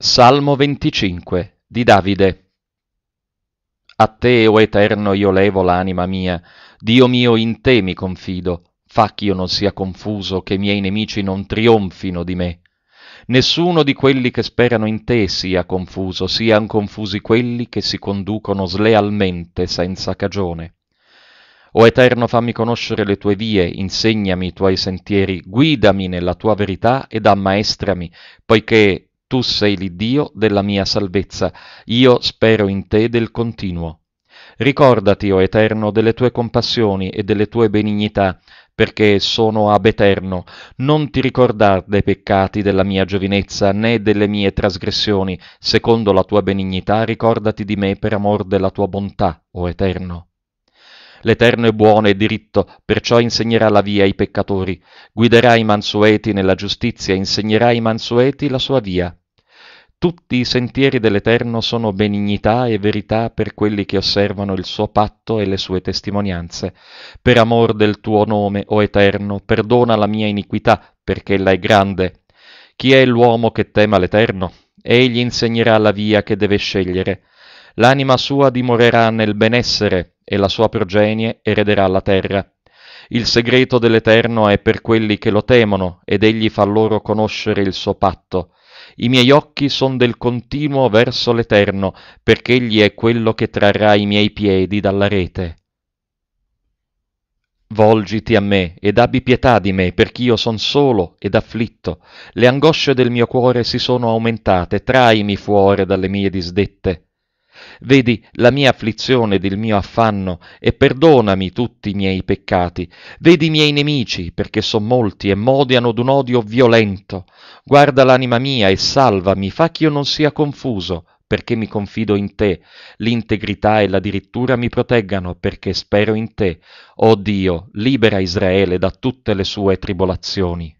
Salmo 25 di Davide A te, o Eterno, io levo l'anima mia, Dio mio, in te mi confido, fa ch'io non sia confuso, che i miei nemici non trionfino di me. Nessuno di quelli che sperano in te sia confuso, sian confusi quelli che si conducono slealmente senza cagione. O Eterno, fammi conoscere le tue vie, insegnami i tuoi sentieri, guidami nella tua verità ed ammaestrami, poiché tu sei l'Iddio della mia salvezza, io spero in te del continuo. Ricordati, o oh Eterno, delle tue compassioni e delle tue benignità, perché sono ab eterno. Non ti ricordar dei peccati della mia giovinezza, né delle mie trasgressioni. Secondo la tua benignità, ricordati di me per amor della tua bontà, o oh Eterno. L'Eterno è buono e diritto, perciò insegnerà la via ai peccatori, guiderà i mansueti nella giustizia, insegnerà ai mansueti la sua via. Tutti i sentieri dell'Eterno sono benignità e verità per quelli che osservano il suo patto e le sue testimonianze. Per amor del tuo nome, o Eterno, perdona la mia iniquità, perché ella è grande. Chi è l'uomo che tema l'Eterno? Egli insegnerà la via che deve scegliere. L'anima sua dimorerà nel benessere e la sua progenie erederà la terra. Il segreto dell'Eterno è per quelli che lo temono ed egli fa loro conoscere il suo patto. I miei occhi sono del continuo verso l'Eterno, perché egli è quello che trarrà i miei piedi dalla rete. Volgiti a me ed abbi pietà di me, perché io sono solo ed afflitto. Le angosce del mio cuore si sono aumentate, traimi fuori dalle mie disdette. Vedi la mia afflizione ed il mio affanno e perdonami tutti i miei peccati. Vedi i miei nemici, perché son molti e m'odiano d'un odio violento. Guarda l'anima mia e salvami, fa ch'io non sia confuso, perché mi confido in te. L'integrità e la dirittura mi proteggano, perché spero in te. O oh Dio, libera Israele da tutte le sue tribolazioni.